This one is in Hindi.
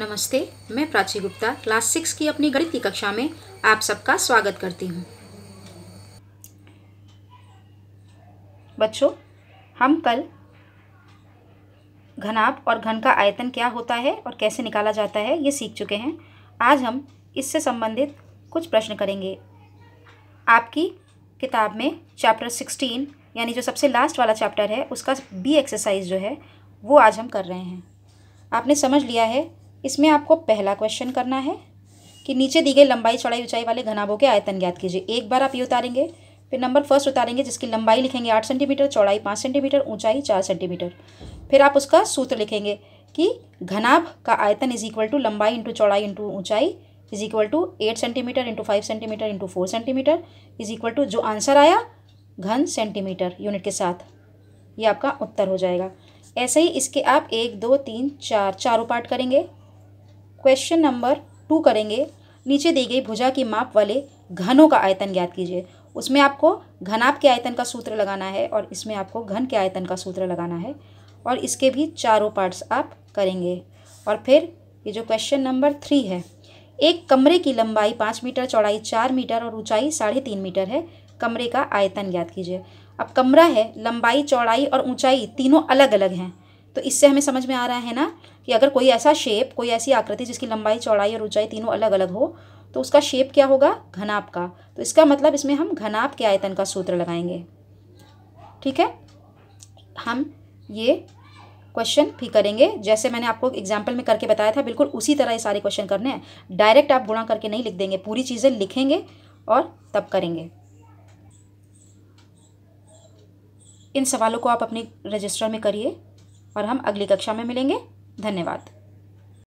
नमस्ते मैं प्राची गुप्ता क्लास सिक्स की अपनी गणित की कक्षा में आप सबका स्वागत करती हूँ बच्चों हम कल घनाप और घन का आयतन क्या होता है और कैसे निकाला जाता है ये सीख चुके हैं आज हम इससे संबंधित कुछ प्रश्न करेंगे आपकी किताब में चैप्टर सिक्सटीन यानी जो सबसे लास्ट वाला चैप्टर है उसका बी एक्सरसाइज जो है वो आज हम कर रहे हैं आपने समझ लिया है इसमें आपको पहला क्वेश्चन करना है कि नीचे दी गई लंबाई चौड़ाई ऊंचाई वाले घनाभों के आयतन ज्ञात कीजिए एक बार आप ये उतारेंगे फिर नंबर फर्स्ट उतारेंगे जिसकी लंबाई लिखेंगे आठ सेंटीमीटर चौड़ाई पाँच सेंटीमीटर ऊंचाई चार सेंटीमीटर फिर आप उसका सूत्र लिखेंगे कि घनाभ का आयतन इज इक्वल टू लंबाई इंटू चौड़ाई इंटू ऊंचाई is equal to eight centimetre into five centimetre into four centimetre is equal to जो आंसर आया घन सेंटीमीटर यूनिट के साथ ये आपका उत्तर हो जाएगा ऐसे ही इसके आप एक दो तीन चार चारों पार्ट करेंगे क्वेश्चन नंबर टू करेंगे नीचे दी गई भुजा की माप वाले घनों का आयतन ज्ञात कीजिए उसमें आपको घनाप के आयतन का सूत्र लगाना है और इसमें आपको घन के आयतन का सूत्र लगाना है और इसके भी चारों पार्ट्स आप करेंगे और फिर ये जो क्वेश्चन नंबर थ्री है एक कमरे की लंबाई पाँच मीटर चौड़ाई चार मीटर और ऊंचाई साढ़े तीन मीटर है कमरे का आयतन ज्ञात कीजिए अब कमरा है लंबाई चौड़ाई और ऊंचाई तीनों अलग अलग हैं तो इससे हमें समझ में आ रहा है ना कि अगर कोई ऐसा शेप कोई ऐसी आकृति जिसकी लंबाई चौड़ाई और ऊंचाई तीनों अलग अलग हो तो उसका शेप क्या होगा घनाप का तो इसका मतलब इसमें हम घनाप के आयतन का सूत्र लगाएंगे ठीक है हम ये क्वेश्चन भी करेंगे जैसे मैंने आपको एग्जाम्पल में करके बताया था बिल्कुल उसी तरह ये सारे क्वेश्चन करने हैं डायरेक्ट आप गुणा करके नहीं लिख देंगे पूरी चीज़ें लिखेंगे और तब करेंगे इन सवालों को आप अपने रजिस्टर में करिए और हम अगली कक्षा में मिलेंगे धन्यवाद